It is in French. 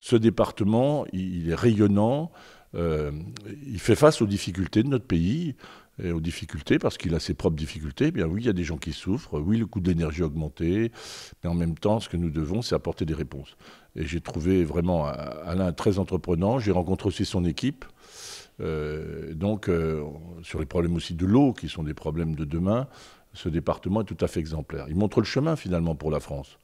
Ce département, il est rayonnant, euh, il fait face aux difficultés de notre pays, et aux difficultés, parce qu'il a ses propres difficultés. Eh bien oui, il y a des gens qui souffrent, oui, le coût de l'énergie a augmenté, mais en même temps, ce que nous devons, c'est apporter des réponses. Et j'ai trouvé vraiment Alain très entreprenant, j'ai rencontré aussi son équipe, euh, donc euh, sur les problèmes aussi de l'eau, qui sont des problèmes de demain, ce département est tout à fait exemplaire. Il montre le chemin finalement pour la France.